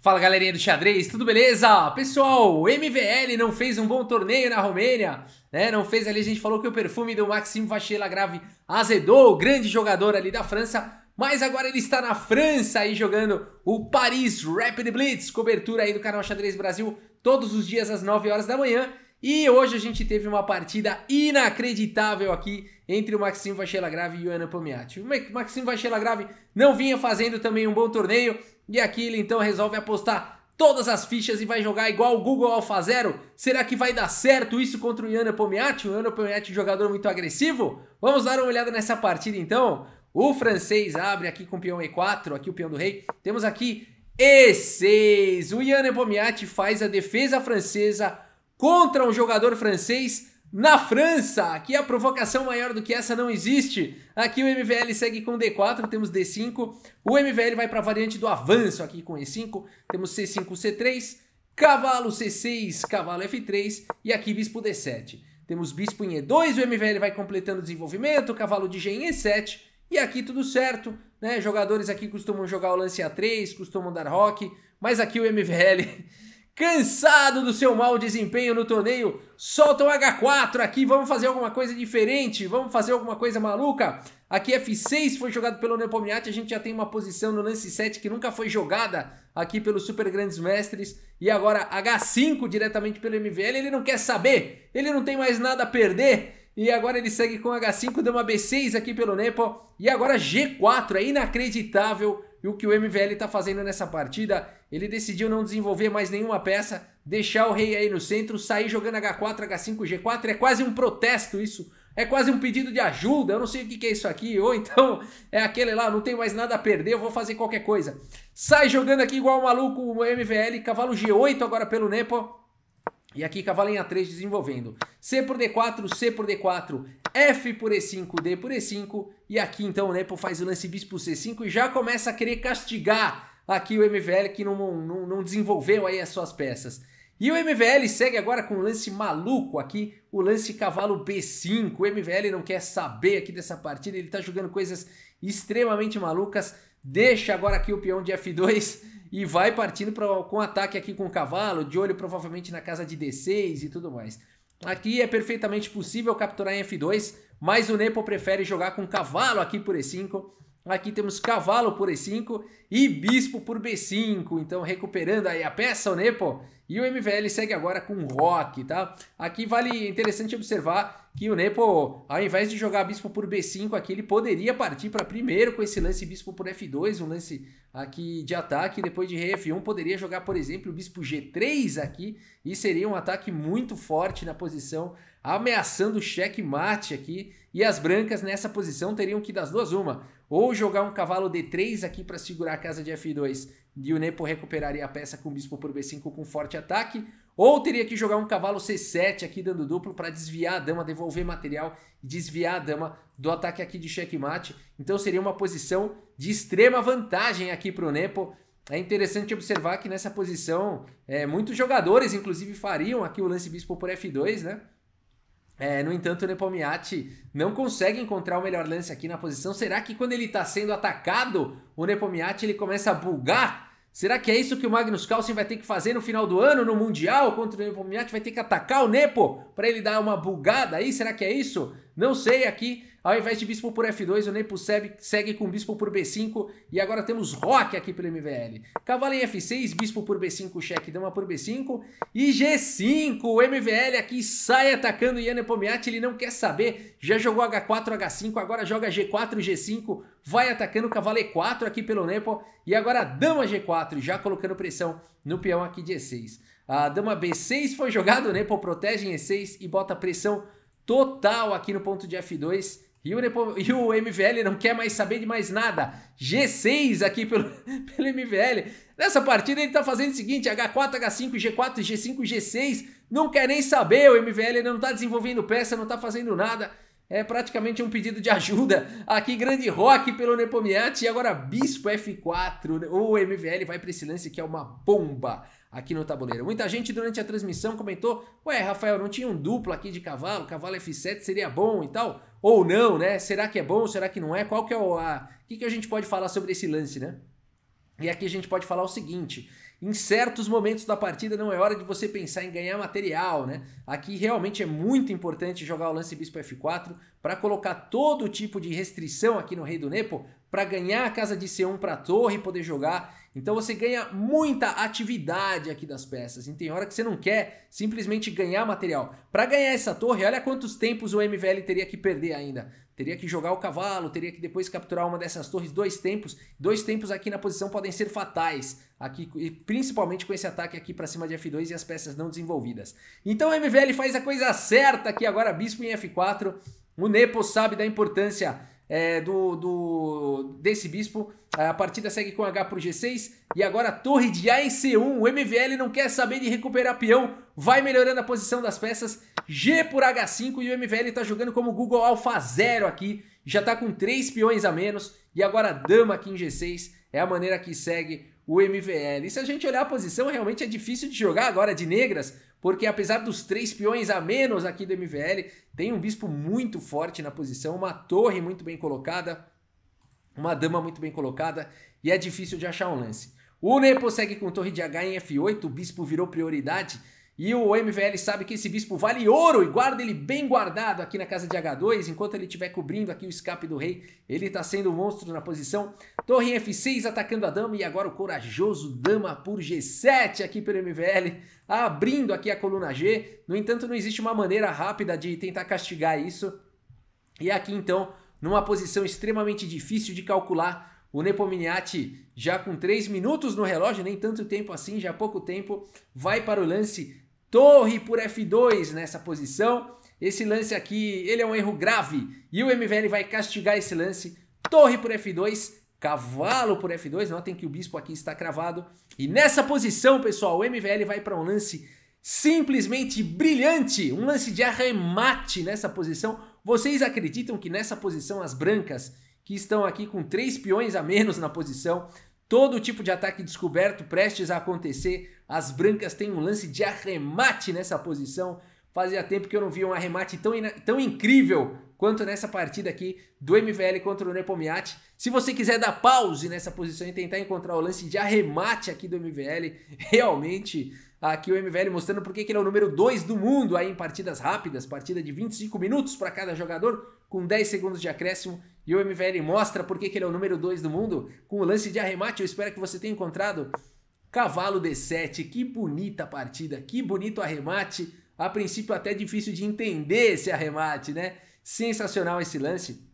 Fala galerinha do xadrez, tudo beleza? Pessoal, o MVL não fez um bom torneio na Romênia, né? Não fez ali, a gente falou que o perfume do Maxime Grave azedou, grande jogador ali da França, mas agora ele está na França aí jogando o Paris Rapid Blitz, cobertura aí do canal Xadrez Brasil, todos os dias às 9 horas da manhã. E hoje a gente teve uma partida inacreditável aqui entre o Maxim Vachelagrave e o Ana Pomiati. O Maxim Vachelagrave não vinha fazendo também um bom torneio e aqui ele então resolve apostar todas as fichas e vai jogar igual o Google Zero. Será que vai dar certo isso contra o Iana Pomiati? O Iana Pomiati jogador muito agressivo? Vamos dar uma olhada nessa partida então. O francês abre aqui com o peão E4, aqui o peão do rei. Temos aqui E6. O Iana Pomiati faz a defesa francesa contra um jogador francês na França. Aqui a provocação maior do que essa não existe. Aqui o MVL segue com D4, temos D5. O MVL vai para a variante do avanço aqui com E5. Temos C5, C3, cavalo C6, cavalo F3 e aqui bispo D7. Temos bispo em E2, o MVL vai completando o desenvolvimento, cavalo de G em E7 e aqui tudo certo. Né? Jogadores aqui costumam jogar o lance A3, costumam dar rock, mas aqui o MVL cansado do seu mau desempenho no torneio, solta um H4 aqui, vamos fazer alguma coisa diferente, vamos fazer alguma coisa maluca. Aqui F6 foi jogado pelo Nepomiati, a gente já tem uma posição no lance 7 que nunca foi jogada aqui pelos super grandes mestres. E agora H5 diretamente pelo MVL, ele não quer saber, ele não tem mais nada a perder. E agora ele segue com H5, uma B6 aqui pelo Nepo. E agora G4, é inacreditável e o que o MVL está fazendo nessa partida? Ele decidiu não desenvolver mais nenhuma peça, deixar o rei aí no centro, sair jogando H4, H5, G4. É quase um protesto isso. É quase um pedido de ajuda. Eu não sei o que é isso aqui. Ou então é aquele lá, não tem mais nada a perder, eu vou fazer qualquer coisa. Sai jogando aqui igual um maluco, o MVL, cavalo G8 agora pelo Nepo. E aqui a 3 desenvolvendo. C por D4, C por D4, F por E5, D por E5. E aqui então o Nepo faz o lance bispo C5 e já começa a querer castigar aqui o MVL que não, não, não desenvolveu aí as suas peças. E o MVL segue agora com um lance maluco aqui, o lance cavalo B5. O MVL não quer saber aqui dessa partida, ele tá jogando coisas extremamente malucas. Deixa agora aqui o peão de F2 e vai partindo pra, com ataque aqui com o cavalo, de olho provavelmente na casa de D6 e tudo mais. Aqui é perfeitamente possível capturar em F2, mas o Nepo prefere jogar com cavalo aqui por E5. Aqui temos cavalo por E5 e bispo por B5. Então recuperando aí a peça, o Nepo. E o MVL segue agora com rock, tá? Aqui vale interessante observar que o Nepo, ao invés de jogar bispo por B5 aqui, ele poderia partir para primeiro com esse lance bispo por F2, um lance aqui de ataque, depois de f 1 poderia jogar, por exemplo, o bispo G3 aqui, e seria um ataque muito forte na posição, ameaçando o checkmate aqui, e as brancas nessa posição teriam que das duas uma, ou jogar um cavalo D3 aqui para segurar a casa de F2 e o Nepo recuperaria a peça com o bispo por B5 com forte ataque. Ou teria que jogar um cavalo C7 aqui dando duplo para desviar a dama, devolver material e desviar a dama do ataque aqui de checkmate. Então seria uma posição de extrema vantagem aqui para o Nepo. É interessante observar que nessa posição é, muitos jogadores, inclusive, fariam aqui o lance bispo por F2, né? É, no entanto, o Nepomiati não consegue encontrar o melhor lance aqui na posição. Será que quando ele está sendo atacado, o Nepomiati ele começa a bugar Será que é isso que o Magnus Carlsen vai ter que fazer no final do ano, no Mundial, contra o Nepomiak? Vai ter que atacar o Nepo para ele dar uma bugada aí? Será que é isso? Não sei aqui, ao invés de bispo por F2, o Nepo segue, segue com bispo por B5 e agora temos rock aqui pelo MVL. Cavalo em F6, bispo por B5, cheque, dama por B5 e G5. O MVL aqui sai atacando Ian Pomiati, ele não quer saber, já jogou H4, H5, agora joga G4, G5, vai atacando cavalo E4 aqui pelo Nepo e agora dama G4, já colocando pressão no peão aqui de E6. A dama B6 foi jogada, o Nepo protege em E6 e bota pressão total aqui no ponto de F2. E o, e o MVL não quer mais saber de mais nada. G6 aqui pelo, pelo MVL. Nessa partida ele tá fazendo o seguinte: H4, H5, G4, G5, G6. Não quer nem saber. O MVL não tá desenvolvendo peça, não tá fazendo nada. É praticamente um pedido de ajuda. Aqui, grande rock pelo Nepomiati. E agora, Bispo F4. Né? O MVL vai para esse lance que é uma bomba aqui no tabuleiro. Muita gente durante a transmissão comentou: Ué, Rafael, não tinha um duplo aqui de cavalo? Cavalo F7 seria bom e tal? Ou não, né? Será que é bom? Será que não é? Qual que é o. A... O que, que a gente pode falar sobre esse lance, né? E aqui a gente pode falar o seguinte. Em certos momentos da partida não é hora de você pensar em ganhar material, né? Aqui realmente é muito importante jogar o lance bispo f4 para colocar todo tipo de restrição aqui no rei do Nepo para ganhar a casa de C1 para a torre e poder jogar. Então você ganha muita atividade aqui das peças. E tem hora que você não quer simplesmente ganhar material. Para ganhar essa torre, olha quantos tempos o MVL teria que perder ainda. Teria que jogar o cavalo, teria que depois capturar uma dessas torres dois tempos. Dois tempos aqui na posição podem ser fatais, aqui principalmente com esse ataque aqui para cima de F2 e as peças não desenvolvidas. Então o MVL faz a coisa certa aqui agora, bispo em F4. O Nepo sabe da importância é, do, do, desse bispo. A partida segue com H por G6. E agora torre de A em C1. O MVL não quer saber de recuperar peão. Vai melhorando a posição das peças. G por H5. E o MVL tá jogando como Google Alpha 0 aqui. Já tá com 3 peões a menos. E agora dama aqui em G6. É a maneira que segue o MVL. E se a gente olhar a posição, realmente é difícil de jogar agora de negras, porque apesar dos três peões a menos aqui do MVL, tem um bispo muito forte na posição, uma torre muito bem colocada, uma dama muito bem colocada, e é difícil de achar um lance. O Nepo segue com torre de H em F8, o bispo virou prioridade, e o MVL sabe que esse bispo vale ouro e guarda ele bem guardado aqui na casa de H2. Enquanto ele estiver cobrindo aqui o escape do rei, ele está sendo um monstro na posição. Torre em F6 atacando a dama e agora o corajoso dama por G7 aqui pelo MVL, abrindo aqui a coluna G. No entanto, não existe uma maneira rápida de tentar castigar isso. E aqui então, numa posição extremamente difícil de calcular, o Nepominiati já com 3 minutos no relógio, nem tanto tempo assim, já pouco tempo, vai para o lance Torre por F2 nessa posição. Esse lance aqui, ele é um erro grave e o MVL vai castigar esse lance. Torre por F2, cavalo por F2. Notem que o bispo aqui está cravado. E nessa posição, pessoal, o MVL vai para um lance simplesmente brilhante, um lance de arremate nessa posição. Vocês acreditam que nessa posição as brancas, que estão aqui com três peões a menos na posição, Todo tipo de ataque descoberto prestes a acontecer, as brancas têm um lance de arremate nessa posição. Fazia tempo que eu não via um arremate tão, tão incrível quanto nessa partida aqui do MVL contra o Nepomiat. Se você quiser dar pause nessa posição e tentar encontrar o lance de arremate aqui do MVL, realmente aqui o MVL mostrando porque ele é o número 2 do mundo aí em partidas rápidas, partida de 25 minutos para cada jogador, com 10 segundos de acréscimo e o MVL mostra por que ele é o número 2 do mundo com o lance de arremate. Eu espero que você tenha encontrado. Cavalo D7, que bonita partida, que bonito arremate. A princípio, até difícil de entender esse arremate, né? Sensacional esse lance.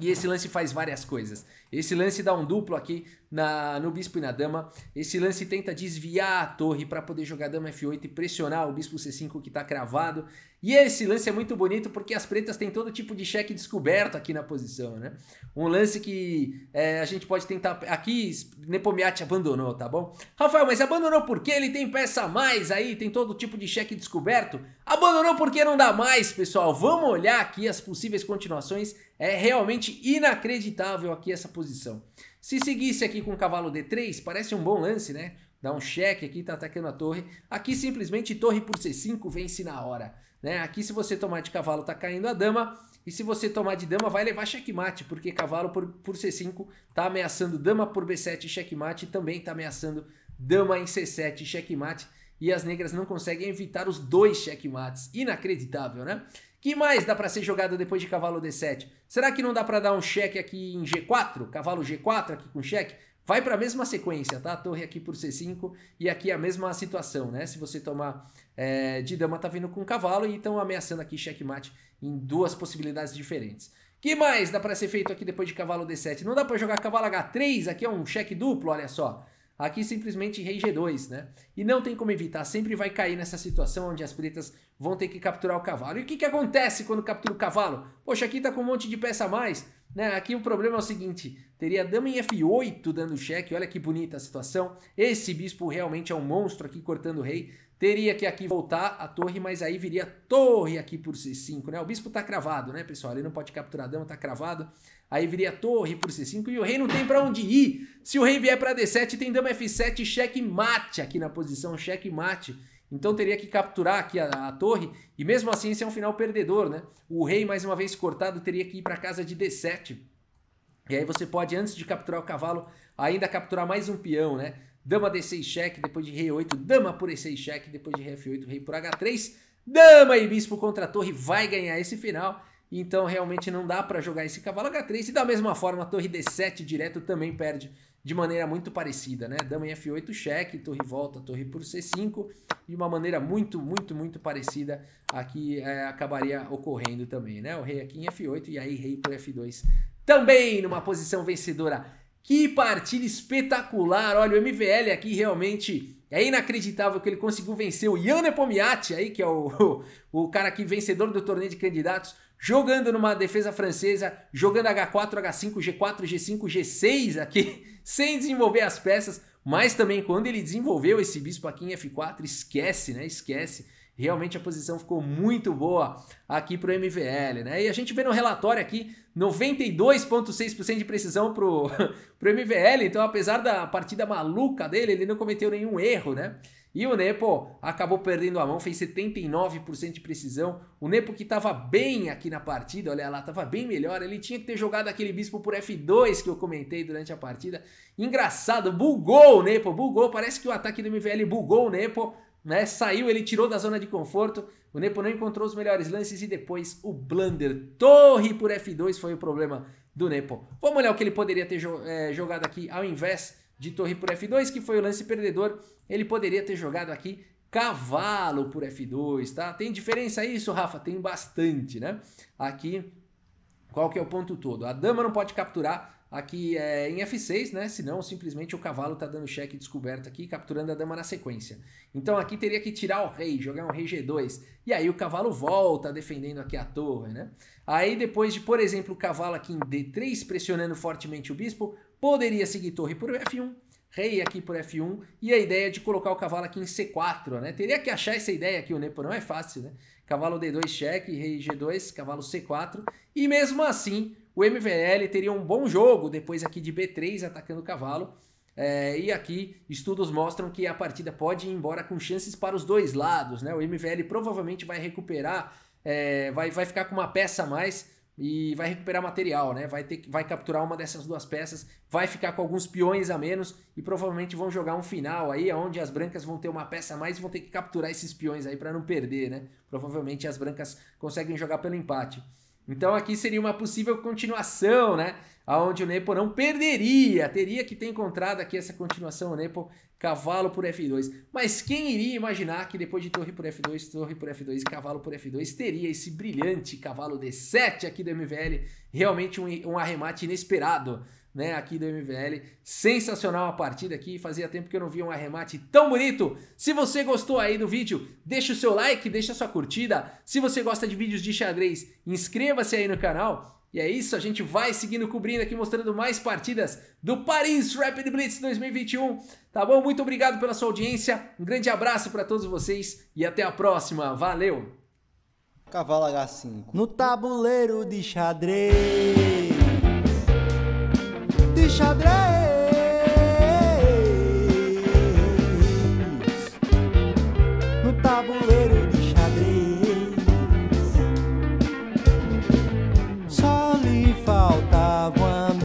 E esse lance faz várias coisas. Esse lance dá um duplo aqui na, no bispo e na dama. Esse lance tenta desviar a torre para poder jogar dama f8 e pressionar o bispo c5 que está cravado. E esse lance é muito bonito porque as pretas têm todo tipo de cheque descoberto aqui na posição, né? Um lance que é, a gente pode tentar... Aqui Nepomiat abandonou, tá bom? Rafael, mas abandonou porque ele tem peça a mais aí, tem todo tipo de cheque descoberto? Abandonou porque não dá mais, pessoal. Vamos olhar aqui as possíveis continuações. É realmente inacreditável aqui essa posição posição. Se seguisse aqui com o cavalo D3, parece um bom lance, né? Dá um cheque aqui, tá atacando a torre. Aqui simplesmente torre por C5 vence na hora. Né? Aqui se você tomar de cavalo tá caindo a dama. E se você tomar de dama vai levar checkmate, porque cavalo por, por C5 tá ameaçando dama por B7 checkmate. Também tá ameaçando dama em C7 checkmate. E as negras não conseguem evitar os dois checkmates. Inacreditável, né? que mais dá para ser jogado depois de cavalo D7? Será que não dá para dar um cheque aqui em G4? Cavalo G4 aqui com cheque? Vai para a mesma sequência, tá? Torre aqui por C5 e aqui a mesma situação, né? Se você tomar é, eh, de dama, tá vindo com cavalo e então ameaçando aqui checkmate em duas possibilidades diferentes. que mais dá para ser feito aqui depois de cavalo D7? Não dá para jogar cavalo H3, aqui é um cheque duplo, olha só. Aqui simplesmente rei G2, né? E não tem como evitar, sempre vai cair nessa situação onde as pretas vão ter que capturar o cavalo. E o que, que acontece quando captura o cavalo? Poxa, aqui tá com um monte de peça a mais. Né? Aqui o problema é o seguinte: teria dama em F8 dando cheque, olha que bonita a situação. Esse bispo realmente é um monstro aqui cortando o rei. Teria que aqui voltar a torre, mas aí viria a torre aqui por C5, né? O bispo tá cravado, né, pessoal? Ele não pode capturar a dama, tá cravado. Aí viria a torre por C5 e o rei não tem para onde ir. Se o rei vier para D7, tem dama F7, cheque mate aqui na posição, cheque mate. Então teria que capturar aqui a, a, torre, e mesmo assim esse é um final perdedor, né? O rei, mais uma vez cortado, teria que ir para casa de D7. E aí você pode, antes de capturar o cavalo, ainda capturar mais um peão, né? Dama D6 cheque, depois de rei 8, dama por E6 cheque, depois de rei F8, rei por H3, dama e bispo contra a torre vai ganhar esse final. Então realmente não dá para jogar esse cavalo H3 e da mesma forma a torre D7 direto também perde de maneira muito parecida, né? Dama em F8, cheque, torre volta, torre por C5, de uma maneira muito, muito, muito parecida aqui é, acabaria ocorrendo também, né? O rei aqui em F8 e aí rei por F2 também numa posição vencedora. Que partida espetacular! Olha, o MVL aqui realmente é inacreditável que ele conseguiu vencer o Ian Nepomiati aí, que é o, o, o cara aqui vencedor do torneio de candidatos jogando numa defesa francesa, jogando H4, H5, G4, G5, G6 aqui, sem desenvolver as peças, mas também quando ele desenvolveu esse bispo aqui em F4, esquece, né? Esquece. Realmente a posição ficou muito boa aqui para o MVL, né? E a gente vê no relatório aqui 92,6% de precisão para o MVL, então apesar da partida maluca dele, ele não cometeu nenhum erro, né? E o Nepo acabou perdendo a mão, fez 79% de precisão. O Nepo que estava bem aqui na partida, olha lá, estava bem melhor. Ele tinha que ter jogado aquele bispo por F2 que eu comentei durante a partida. Engraçado, bugou o Nepo, bugou. Parece que o ataque do MVL bugou o Nepo. Né, saiu, ele tirou da zona de conforto. O Nepo não encontrou os melhores lances e depois o blunder. Torre por F2 foi o problema do Nepo. Vamos olhar o que ele poderia ter eh, jogado aqui ao invés de torre por F2, que foi o lance perdedor. Ele poderia ter jogado aqui cavalo por F2, tá? Tem diferença isso, Rafa? Tem bastante, né? Aqui, qual que é o ponto todo? A dama não pode capturar aqui é, em F6, né? Senão simplesmente o cavalo tá dando cheque descoberto aqui, capturando a dama na sequência. Então aqui teria que tirar o rei, jogar um rei G2. E aí o cavalo volta defendendo aqui a torre, né? Aí depois de, por exemplo, o cavalo aqui em D3 pressionando fortemente o bispo, Poderia seguir torre por F1, rei aqui por F1 e a ideia de colocar o cavalo aqui em C4, né? Teria que achar essa ideia aqui, o Nepo não é fácil, né? Cavalo D2 cheque, rei G2, cavalo C4 e mesmo assim o MVL teria um bom jogo depois aqui de B3 atacando o cavalo. É, e aqui estudos mostram que a partida pode ir embora com chances para os dois lados, né? O MVL provavelmente vai recuperar, é, vai, vai ficar com uma peça a mais e vai recuperar material, né? Vai ter vai capturar uma dessas duas peças, vai ficar com alguns peões a menos e provavelmente vão jogar um final aí onde as brancas vão ter uma peça a mais e vão ter que capturar esses peões aí para não perder, né? Provavelmente as brancas conseguem jogar pelo empate. Então aqui seria uma possível continuação, né? aonde o Nepo não perderia, teria que ter encontrado aqui essa continuação, o Nepo cavalo por F2. Mas quem iria imaginar que depois de torre por F2, torre por F2 e cavalo por F2, teria esse brilhante cavalo D7 aqui do MVL, realmente um, um arremate inesperado. Né, aqui do MVL. Sensacional a partida aqui, fazia tempo que eu não via um arremate tão bonito. Se você gostou aí do vídeo, deixa o seu like, deixa a sua curtida. Se você gosta de vídeos de xadrez, inscreva-se aí no canal. E é isso, a gente vai seguindo cobrindo aqui, mostrando mais partidas do Paris Rapid Blitz 2021. Tá bom? Muito obrigado pela sua audiência, um grande abraço para todos vocês e até a próxima. Valeu! Cavalo H5. No tabuleiro de xadrez. De xadrez!